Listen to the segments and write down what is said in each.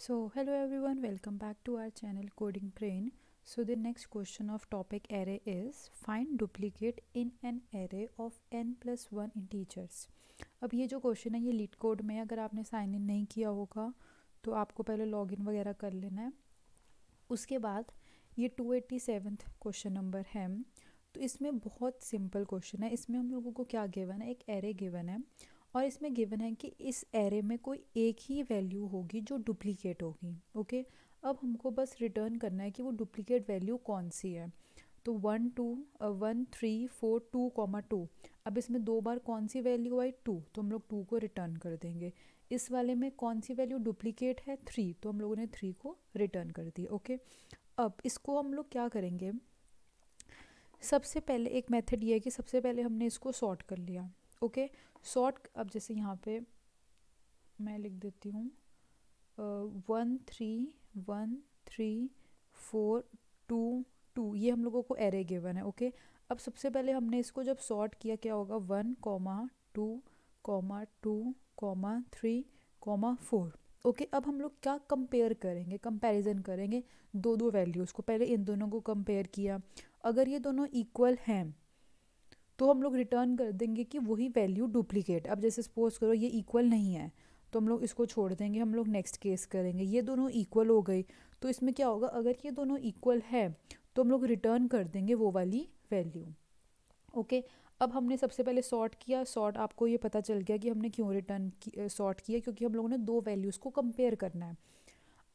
so hello everyone welcome back to our channel coding brain so the next question of topic array is find duplicate in an array of n plus one integers अब ये जो question है ये leet code में अगर आपने sign in नहीं किया होगा तो आपको पहले लॉगिन वगैरह कर लेना है उसके बाद ये two eighty seventh question number है तो इसमें बहुत सिंपल क्वेश्चन है इसमें हम लोगों को क्या गिवन है एक एरे गिवन है और इसमें गिवन है कि इस एरे में कोई एक ही वैल्यू होगी जो डुप्लीकेट होगी ओके अब हमको बस रिटर्न करना है कि वो डुप्लीकेट वैल्यू कौन सी है तो one two one three four two comma two अब इसमें दो बार कौन सी वैल्यू आई टू तो हम लोग टू को रिटर्न कर देंगे इस वाले में कौन सी वैल्यू डुप्लीकेट है थ्री तो हम लोगों ने थ्री को रिटर्न कर दी ओके अब इसको हम लोग क्या करेंगे सबसे पहले एक मेथड ये है कि सबसे पहले हमने इसको सॉर्ट कर लिया ओके शॉर्ट अब जैसे यहाँ पे मैं लिख देती हूँ one three one three four two two ये हम लोगों को एरे गिवन है ओके अब सबसे पहले हमने इसको जब सॉर्ट किया क्या होगा one comma two comma two comma three comma four okay अब हम लोग क्या कंपेयर करेंगे कंपैरिजन करेंगे दो दो वैल्यूज़ को पहले इन दोनों को कंपेयर किया अगर ये दोनों इक्वल हैं तो हम लोग रिटर्न कर देंगे कि वही वैल्यू डुप्लीकेट अब जैसे सपोज करो ये इक्वल नहीं है तो हम लोग इसको छोड़ देंगे हम लोग नेक्स्ट केस करेंगे ये दोनों इक्वल हो गई तो इसमें क्या होगा अगर ये दोनों इक्वल है तो हम लोग रिटर्न कर देंगे वो वाली वैल्यू ओके अब हमने सबसे पहले सॉर्ट किया सॉर्ट आपको ये पता चल गया कि हमने क्यों रिटर्न सॉर्ट किया क्योंकि हम लोगों ने दो वैल्यूज़ को कंपेयर करना है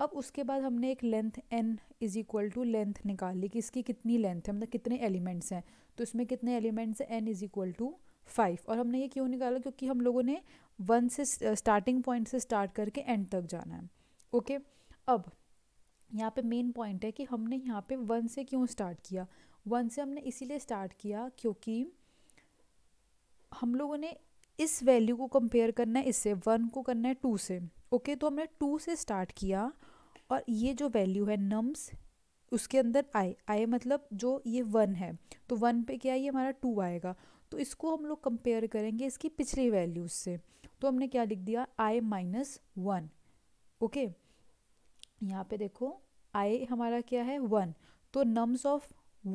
अब उसके बाद हमने एक length n is equal to length निकाल ली कि इसकी कितनी लेंथ है मतलब कितने एलिमेंट्स हैं तो इसमें कितने एलिमेंट्स हैं n is equal to five और हमने ये क्यों निकाला क्योंकि हम लोगों ने वन से स्टार्टिंग पॉइंट से स्टार्ट करके एंड तक जाना है ओके अब यहाँ पे मेन पॉइंट है कि हमने यहाँ पे वन से क्यों स्टार्ट किया वन से हमने इसीलिए स्टार्ट किया क्योंकि हम लोगों ने इस वैल्यू को कंपेयर करना है इससे वन को करना है टू से ओके okay, तो हमने टू से स्टार्ट किया और ये जो वैल्यू है नम्स उसके अंदर आई आई मतलब जो ये वन है तो वन पे क्या ये हमारा टू आएगा तो इसको हम लोग कंपेयर करेंगे इसकी पिछली वैल्यूज से तो हमने क्या लिख दिया आई माइनस वन ओके यहाँ पे देखो आई हमारा क्या है वन तो नम्स ऑफ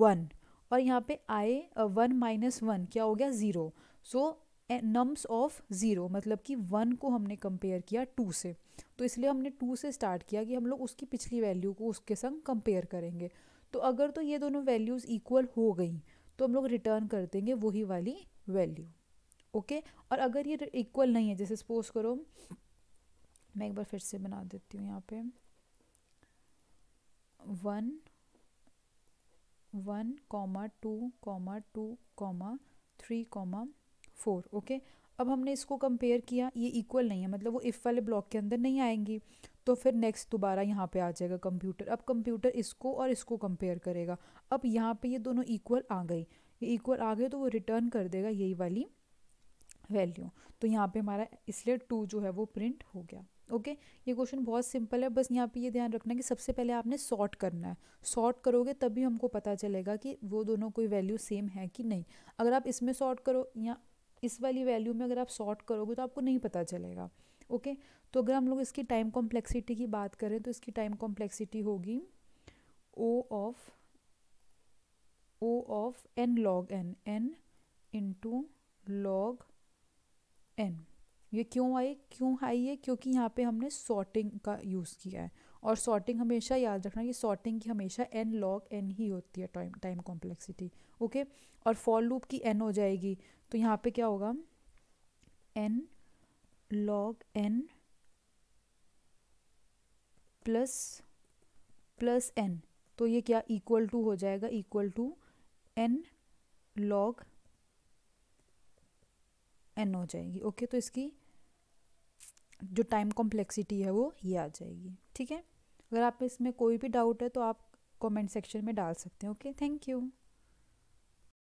वन और यहाँ पे आई वन माइनस वन क्या हो गया zero so nums of zero मतलब कि वन को हमने कंपेयर किया टू से तो इसलिए हमने टू से स्टार्ट किया कि हम लोग उसकी पिछली वैल्यू को उसके संग कंपेयर करेंगे तो अगर तो ये दोनों वैल्यूज़ इक्वल हो गई तो हम लोग रिटर्न कर देंगे वही वाली वैल्यू ओके और अगर ये इक्वल नहीं है जैसे सपोज करो मैं एक बार फिर से बना देती हूँ यहाँ पे one one comma two comma two comma three comma four okay अब हमने इसको कंपेयर किया ये इक्वल नहीं है मतलब वो इफ़ वाले ब्लॉक के अंदर नहीं आएंगी तो फिर नेक्स्ट दोबारा यहाँ पे आ जाएगा कंप्यूटर अब कंप्यूटर इसको और इसको कंपेयर करेगा अब यहाँ पे ये दोनों इक्वल आ गई ये इक्वल आ गए तो वो रिटर्न कर देगा यही वाली वैल्यू तो यहाँ पे हमारा इसलिए टू जो है वो प्रिंट हो गया ओके ये क्वेश्चन बहुत सिंपल है बस यहाँ पे ये ध्यान रखना कि सबसे पहले आपने सॉर्ट करना है सॉर्ट करोगे तभी हमको पता चलेगा कि वो दोनों कोई वैल्यू सेम है कि नहीं अगर आप इसमें सॉर्ट करो या इस वाली वैल्यू में अगर आप सॉर्ट करोगे तो आपको नहीं पता चलेगा ओके तो अगर हम लोग इसकी टाइम कॉम्प्लेक्सिटी की बात करें तो इसकी टाइम कॉम्प्लेक्सिटी होगी O of O of n log n n into log n ये क्यों आई क्यों आई है क्योंकि यहाँ पे हमने सॉर्टिंग का यूज़ किया है और सॉर्टिंग हमेशा याद रखना कि सॉर्टिंग की हमेशा एन लॉग एन ही होती है टाइम टाइम कॉम्प्लेक्सिटी ओके और फॉर लूप की एन हो जाएगी तो यहाँ पे क्या होगा n log n plus plus n तो ये क्या इक्वल टू हो जाएगा equal to n log n हो जाएगी ओके तो इसकी जो टाइम कॉम्प्लेक्सिटी है वो ये आ जाएगी ठीक है अगर आप इसमें कोई भी डाउट है तो आप कमेंट सेक्शन में डाल सकते हैं ओके थैंक यू